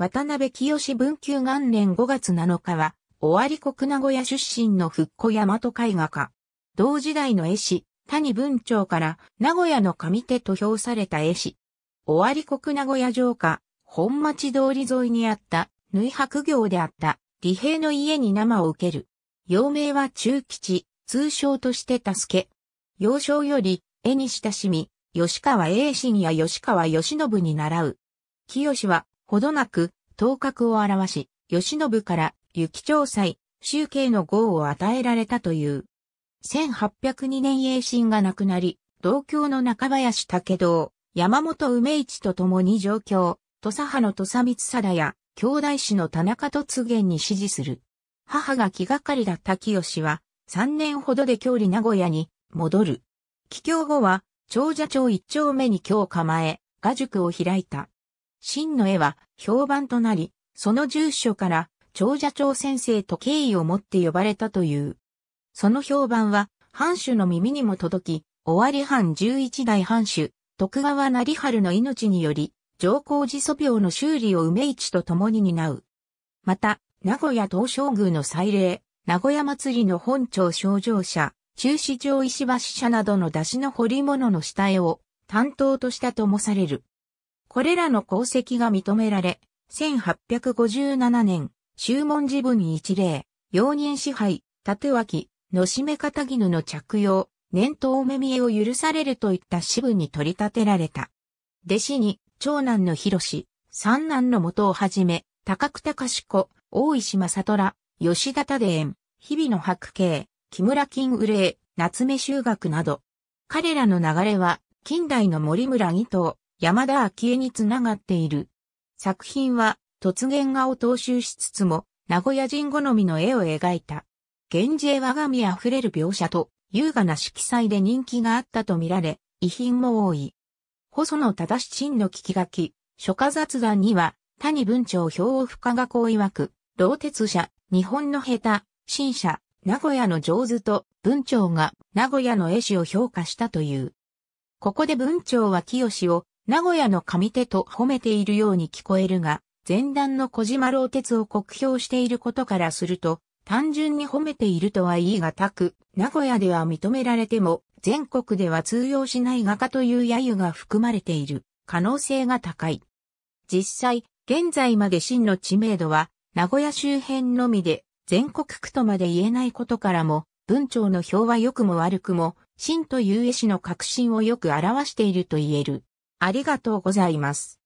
渡辺清文久元年5月7日は、尾張国名古屋出身の復古大和絵画家。同時代の絵師、谷文長から名古屋の上手と評された絵師。尾張国名古屋城下、本町通り沿いにあった、縫い白行であった、李平の家に生を受ける。幼名は中吉、通称として助け。幼少より、絵に親しみ、吉川英信や吉川義信に習う。清は、ほどなく、頭角を表し、吉信から、幸調祭、集計の号を与えられたという。1802年英新が亡くなり、同郷の中林武道、山本梅一と共に上京、土佐派の土佐光貞や、兄弟子の田中突元に支持する。母が気がかりだった清は、3年ほどで郷里名古屋に戻る。帰郷後は、長者町一丁目に居を構え、画塾を開いた。真の絵は評判となり、その住所から長者長先生と敬意を持って呼ばれたという。その評判は藩主の耳にも届き、尾張藩十一代藩主、徳川成春の命により、上皇寺祖廟の修理を梅市と共に担う。また、名古屋東照宮の祭礼、名古屋祭りの本庁症状者、中市場石橋社などの出しの彫り物の下絵を担当としたともされる。これらの功績が認められ、1857年、修文字文一例、容認支配、縦脇、のしめ方絹の着用、年頭おめみえを許されるといった支部に取り立てられた。弟子に、長男の広志、三男の元をはじめ、高久高志子、大石正虎、吉田多園、日々の白慶、木村金憂、夏目修学など。彼らの流れは、近代の森村義藤、山田昭恵につながっている。作品は、突言画を踏襲しつつも、名古屋人好みの絵を描いた。源氏絵和紙あふれる描写と、優雅な色彩で人気があったとみられ、遺品も多い。細野忠真の聞き書き、書家雑談には、谷文長表を深がこう曰く、老鉄者、日本の下手、新社、名古屋の上手と、文長が名古屋の絵師を評価したという。ここで文長は清を名古屋の上手と褒めているように聞こえるが、前段の小島老鉄を酷評していることからすると、単純に褒めているとは言い難く、名古屋では認められても、全国では通用しない画家という揶揄が含まれている可能性が高い。実際、現在まで真の知名度は、名古屋周辺のみで、全国区とまで言えないことからも、文鳥の表は良くも悪くも、真という絵師の革新をよく表していると言える。ありがとうございます。